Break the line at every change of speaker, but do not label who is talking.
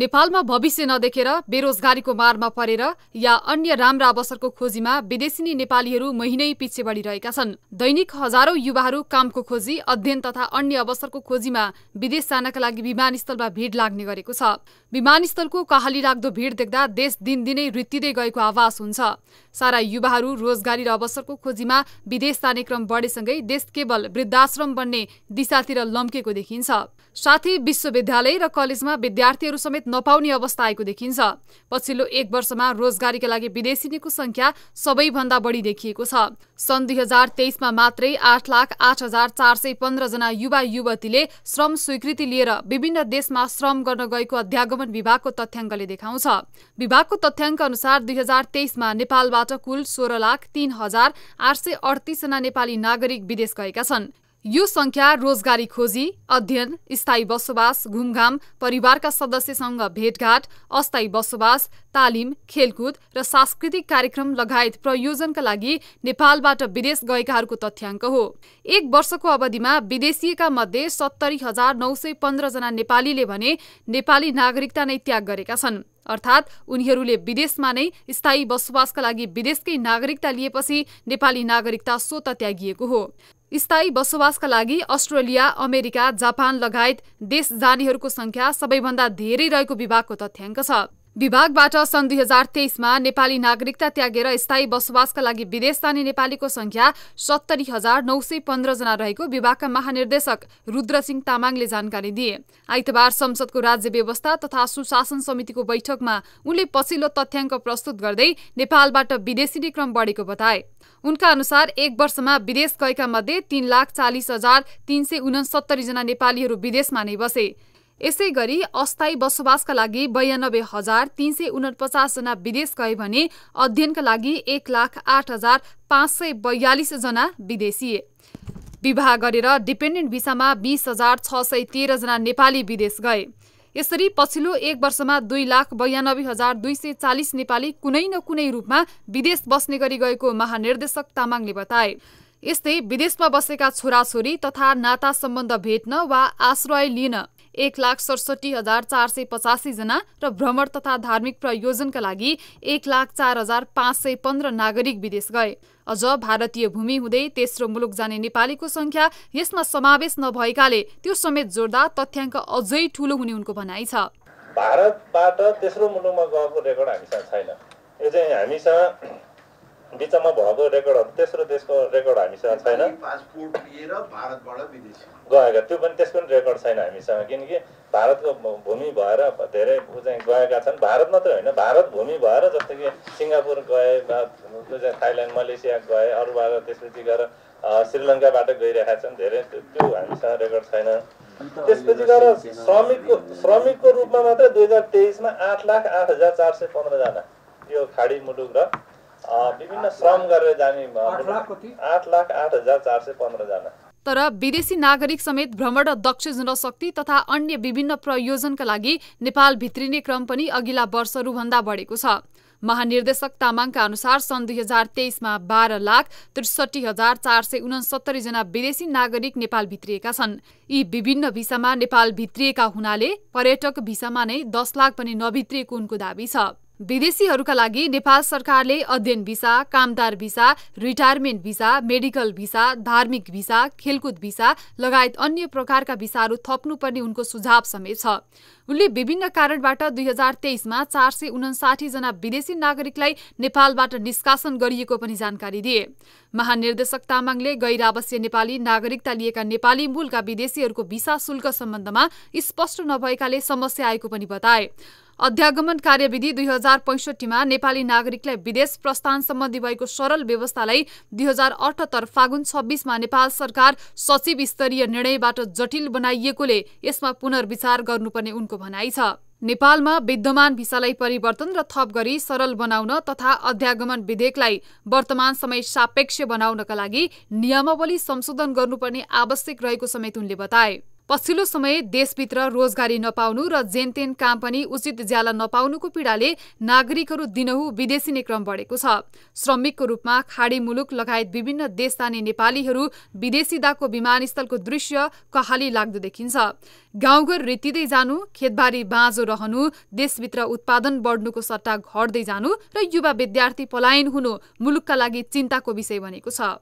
नेपालमा भविष्य नदेखेर बेरोजगारीको मारमा परेर या अन्य राम्रा अवसरको खोजीमा विदेशिनी नेपालीहरू महिनै पछि बढिरहेका छन् दैनिक हजारौं युवाहरू कामको खोजी अध्ययन तथा अन्य अवसरको खोजीमा विदेश जानका लागि विमानस्थलमा भिड लाग्ने गरेको छ विमानस्थलको कहाली लाग्दो भिड देख्दा देश दिनदिनै रित्तिँदै गएको आभास हुन्छ सारा युवाहरू रोजगारी र अवसरको खोजीमा विदेश जाने क्रम बढेसँगै देश केवल वृद्धाश्रम बन्ने दिशातिर लम्केको देखिन्छ साथै विश्वविद्यालय र कलेजमा विद्यार्थीहरू समेत नपाउने अवस्था आएको देखिन्छ पछिल्लो एक वर्षमा रोजगारीका लागि विदेशिनीको संख्या सबैभन्दा बढी देखिएको छ सन् दुई हजार तेइसमा मात्रै आठ लाख आठ हजार चार सय पन्ध्रजना युवा युवतीले श्रम स्वीकृति लिएर विभिन्न देशमा श्रम गर्न गएको अध्यागमन विभागको तथ्याङ्कले देखाउँछ विभागको तथ्याङ्क अनुसार दुई हजार तेइसमा नेपालबाट कुल सोह्र लाख तीन हजार आठ सय अडतिसजना नेपाली नागरिक विदेश गएका छन् यो सङ्ख्या रोजगारी खोजी अध्ययन स्थायी बसोबास घुमघाम परिवारका सदस्यसँग भेटघाट अस्थायी बसोबास तालिम खेलकुद र सांस्कृतिक कार्यक्रम लगायत प्रयोजनका लागि नेपालबाट विदेश गएकाहरूको तथ्याङ्क हो एक वर्षको अवधिमा विदेशिएका मध्ये सत्तरी हजार नौ सय पन्ध्रजना नेपालीले भने नेपाली नागरिकता नै त्याग गरेका छन् अर्थात् उनीहरूले विदेशमा नै स्थायी बसोबासका लागि विदेशकै नागरिकता लिएपछि नेपाली नागरिकता स्वत त्यागिएको हो स्थायी बसोबासका लागि अस्ट्रेलिया अमेरिका जापान लगायत देश जानेहरूको संख्या सबैभन्दा धेरै रहेको विभागको तथ्याङ्क छ विभागबाट सन् दुई हजार तेइसमा नेपाली नागरिकता त्यागेर स्थायी बसोबासका लागि विदेश जाने नेपालीको संख्या सत्तरी हजार नौ सय पन्ध्रजना रहेको विभागका महानिर्देशक रुद्रसिंह तामाङले जानकारी दिए आइतबार संसदको राज्य व्यवस्था तथा सुशासन समितिको बैठकमा उनले पछिल्लो तथ्याङ्क प्रस्तुत गर्दै नेपालबाट नै क्रम बढेको बताए उनका अनुसार एक वर्षमा विदेश गएका मध्ये तीन लाख चालिस हजार तीन सय उनसत्तरीजना नेपालीहरू विदेशमा नै बसे यसै गरी अस्थायी बसोबासका लागि बयानब्बे हजार तीन सय उनपचासजना विदेश गए भने अध्ययनका लागि एक लाख आठ हजार पाँच सय बयालिसजना विदेशी विवाह गरेर डिपेन्डेन्ट भिसामा बिस हजार छ सय तेह्रजना नेपाली विदेश गए यसरी पछिल्लो एक वर्षमा दुई लाख बयानब्बे हजार दुई सय चालिस नेपाली कुनै न कुनै रूपमा विदेश बस्ने गरी गएको महानिर्देशक तामाङले बताए यस्तै विदेशमा बसेका छोराछोरी तथा नाता सम्बन्ध भेट्न वा आश्रय लिन एक लाख सडसठी हजार चार सय पचासीजना र भ्रमण तथा धार्मिक प्रयोजनका लागि एक लाख चार हजार पाँच सय पन्ध्र नागरिक विदेश गए अझ भारतीय भूमि हुँदै तेस्रो मुलुक जाने नेपालीको संख्या यसमा समावेश नभएकाले त्यो समेत जोड्दा तथ्याङ्क अझै ठुलो हुने उनको भनाइ छ
भारतबाट तेस्रो मुलुकमा गएको रेकर्ड हामीसँग छैन यो चाहिँ हामीसँग बिचमा भएको रेकर्डहरू तेस्रो देशको रेकर्ड हामीसँग छैन गएका त्यो पनि त्यसको पनि रेकर्ड छैन हामीसँग किनकि भारतको भूमि भएर धेरै चाहिँ गएका छन् भारत मात्रै होइन भारत भूमि भएर जस्तो कि सिङ्गापुर गए त्यो चाहिँ थाइल्यान्ड मलेसिया गए भएर त्यसपछि गएर श्रीलङ्काबाट गइरहेका छन् धेरै त्यो हामीसँग रेकर्ड छैन त्यसपछि गएर श्रमिकको श्रमिकको रूपमा मात्रै दुई हजार तेइसमा आठ लाख आठ हजार चार सय पन्ध्रजना यो खाडी मुलुक र विभिन्न श्रम गरेर जाने आठ लाख आठ हजार चार सय पन्ध्रजना
तर विदेशी नागरिक समेत भ्रमण दक्ष जनशक्ति तथा अन्य विभिन्न प्रयोजनका लागि नेपाल भित्रिने क्रम पनि अघिल्ला वर्षहरूभन्दा बढेको छ महानिर्देशक तामाङका अनुसार सन् दुई हजार तेइसमा बाह्र लाख त्रिसठी हजार चार सय उनसत्तरी जना विदेशी नागरिक नेपाल भित्रिएका छन् यी विभिन्न भिसामा नेपाल भित्रिएका हुनाले पर्यटक भिसामा नै दस लाख पनि नभित्रिएको उनको दावी छ विदेशीहरूका लागि नेपाल सरकारले अध्ययन भिसा कामदार visa retirement visa medical visa धार्मिक भिसा खेलकुद भिसा लगायत अन्य प्रकारका भिसाहरू थप्नुपर्ने उनको सुझाव समेत छ उनले विभिन्न कारणबाट दुई हजार तेइसमा चार सय उनासाठीजना विदेशी नागरिकलाई नेपालबाट निष्कासन गरिएको पनि जानकारी दिए महानिर्देशक तामाङले गैर आवासीय नेपाली नागरिकता लिएका नेपाली मूलका विदेशीहरूको भिसा शुल्क सम्बन्धमा स्पष्ट नभएकाले समस्या आएको पनि बताए अध्यागमन कार्यविधि दुई हजार पैँसठीमा नेपाली नागरिकलाई विदेश प्रस्थान सम्बन्धी भएको सरल व्यवस्थालाई दुई हजार अठहत्तर फागुन छब्बिसमा नेपाल सरकार सचिव स्तरीय निर्णयबाट जटिल बनाइएकोले यसमा पुनर्विचार गर्नुपर्ने उनको भनाइ छ नेपालमा विद्यमान भिसालाई परिवर्तन र थप गरी सरल बनाउन तथा अध्यागमन विधेयकलाई वर्तमान समय सापेक्ष बनाउनका लागि नियमावली संशोधन गर्नुपर्ने आवश्यक रहेको समेत उनले बताए पछिल्लो समय देशभित्र रोजगारी नपाउनु र जेनतेन काम पनि उचित ज्याला नपाउनुको पीडाले नागरिकहरू दिनहुँ नै क्रम बढेको छ श्रमिकको रूपमा खाडी मुलुक लगायत विभिन्न देश जाने नेपालीहरू विदेशीदाको विमानस्थलको दृश्य कहाली लाग्दो देखिन्छ गाउँघर रीतिदै जानु खेतबारी बाँझो रहनु देशभित्र उत्पादन बढ्नुको सट्टा घट्दै जानु र युवा विद्यार्थी पलायन हुनु मुलुकका लागि चिन्ताको विषय बनेको छ